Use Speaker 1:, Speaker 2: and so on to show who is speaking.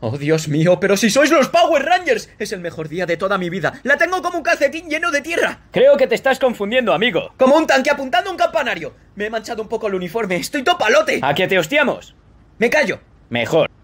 Speaker 1: Oh, Dios mío, pero si sois los Power Rangers, es el mejor día de toda mi vida. La tengo como un calcetín lleno de tierra. Creo que te estás confundiendo, amigo. Como un tanque apuntando a un campanario. Me he
Speaker 2: manchado un poco el uniforme, estoy topalote. ¿A
Speaker 3: qué te hostiamos? Me callo. Mejor.